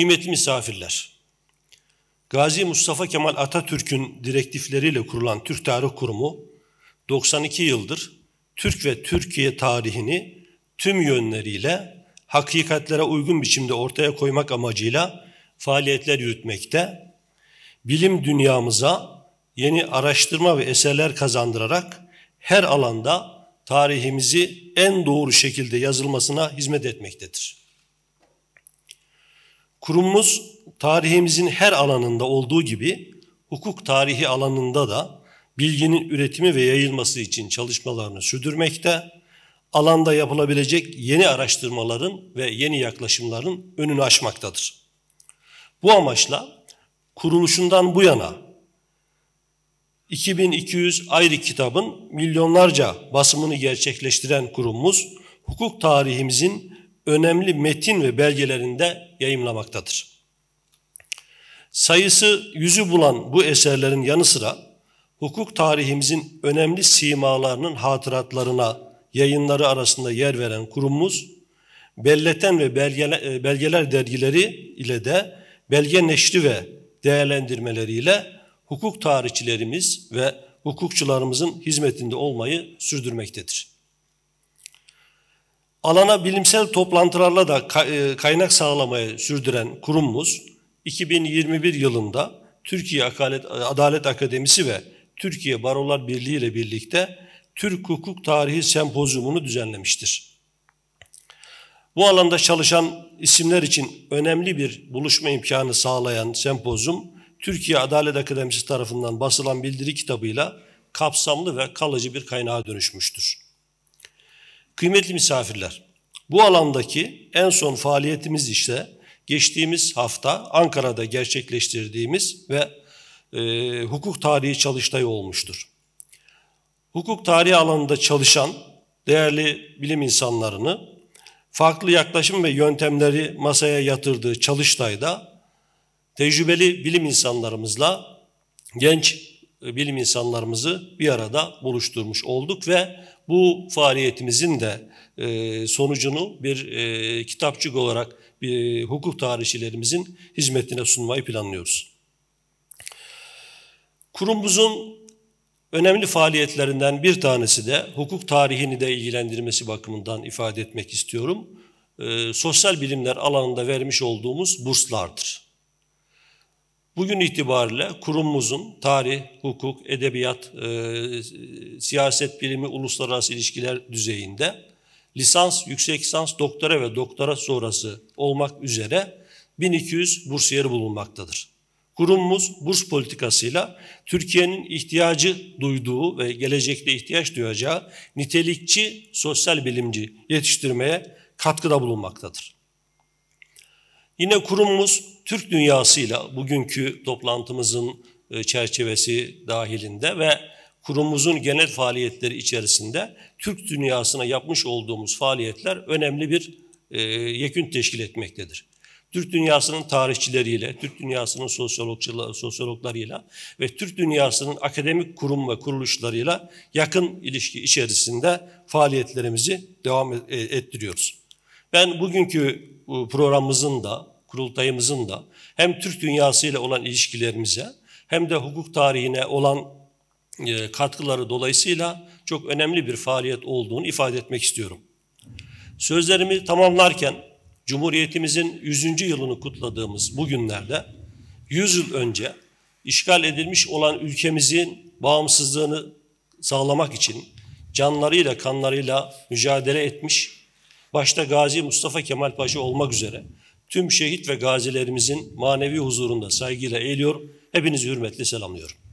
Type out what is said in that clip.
Kıymetli misafirler, Gazi Mustafa Kemal Atatürk'ün direktifleriyle kurulan Türk Tarih Kurumu 92 yıldır Türk ve Türkiye tarihini tüm yönleriyle hakikatlere uygun biçimde ortaya koymak amacıyla faaliyetler yürütmekte, bilim dünyamıza yeni araştırma ve eserler kazandırarak her alanda tarihimizi en doğru şekilde yazılmasına hizmet etmektedir. Kurumumuz tarihimizin her alanında olduğu gibi hukuk tarihi alanında da bilginin üretimi ve yayılması için çalışmalarını sürdürmekte, alanda yapılabilecek yeni araştırmaların ve yeni yaklaşımların önünü açmaktadır. Bu amaçla kuruluşundan bu yana 2200 ayrı kitabın milyonlarca basımını gerçekleştiren kurumumuz hukuk tarihimizin önemli metin ve belgelerinde yayımlamaktadır. Sayısı yüzü bulan bu eserlerin yanı sıra hukuk tarihimizin önemli simalarının hatıratlarına yayınları arasında yer veren kurumumuz belleten ve e, belgeler, dergileri ile de belge neşri ve değerlendirmeleriyle hukuk tarihçilerimiz ve hukukçularımızın hizmetinde olmayı sürdürmektedir. Alana bilimsel toplantılarla da e, kaynak sağlamaya sürdüren kurumumuz 2021 yılında Türkiye Adalet Akademisi ve Türkiye Barolar Birliği ile birlikte Türk Hukuk Tarihi Sempozyumunu düzenlemiştir. Bu alanda çalışan isimler için önemli bir buluşma imkanı sağlayan sempozyum, Türkiye Adalet Akademisi tarafından basılan bildiri kitabıyla kapsamlı ve kalıcı bir kaynağa dönüşmüştür. Kıymetli misafirler, bu alandaki en son faaliyetimiz işte geçtiğimiz hafta Ankara'da gerçekleştirdiğimiz ve e, hukuk tarihi çalıştayı olmuştur. Hukuk tarihi alanında çalışan değerli bilim insanlarını farklı yaklaşım ve yöntemleri masaya yatırdığı çalıştayda tecrübeli bilim insanlarımızla genç e, bilim insanlarımızı bir arada buluşturmuş olduk ve bu faaliyetimizin de e, sonucunu bir e, kitapçık olarak bir e, hukuk tarihçilerimizin hizmetine sunmayı planlıyoruz. Kurumumuzun önemli faaliyetlerinden bir tanesi de hukuk tarihini de ilgilendirmesi bakımından ifade etmek istiyorum. E, sosyal bilimler alanında vermiş olduğumuz burslardır. Bugün itibariyle kurumumuzun tarih, hukuk, edebiyat, e, siyaset bilimi, uluslararası ilişkiler düzeyinde lisans, yüksek lisans, doktora ve doktora sonrası olmak üzere 1200 bursiyeri bulunmaktadır. Kurumumuz burs politikasıyla Türkiye'nin ihtiyacı duyduğu ve gelecekte ihtiyaç duyacağı nitelikçi sosyal bilimci yetiştirmeye katkıda bulunmaktadır. Yine kurumumuz Türk dünyasıyla bugünkü toplantımızın e, çerçevesi dahilinde ve kurumumuzun genel faaliyetleri içerisinde Türk dünyasına yapmış olduğumuz faaliyetler önemli bir e, yekün teşkil etmektedir. Türk dünyasının tarihçileriyle, Türk dünyasının sosyologlarıyla ve Türk dünyasının akademik kurum ve kuruluşlarıyla yakın ilişki içerisinde faaliyetlerimizi devam e, ettiriyoruz. Ben bugünkü programımızın da kurultayımızın da hem Türk dünyasıyla olan ilişkilerimize hem de hukuk tarihine olan e, katkıları dolayısıyla çok önemli bir faaliyet olduğunu ifade etmek istiyorum. Sözlerimi tamamlarken Cumhuriyetimizin 100. yılını kutladığımız bu günlerde 100 yıl önce işgal edilmiş olan ülkemizin bağımsızlığını sağlamak için canlarıyla kanlarıyla mücadele etmiş başta Gazi Mustafa Kemal Paşa olmak üzere tüm şehit ve gazilerimizin manevi huzurunda saygıyla eğiliyor. Hepinizi hürmetle selamlıyorum.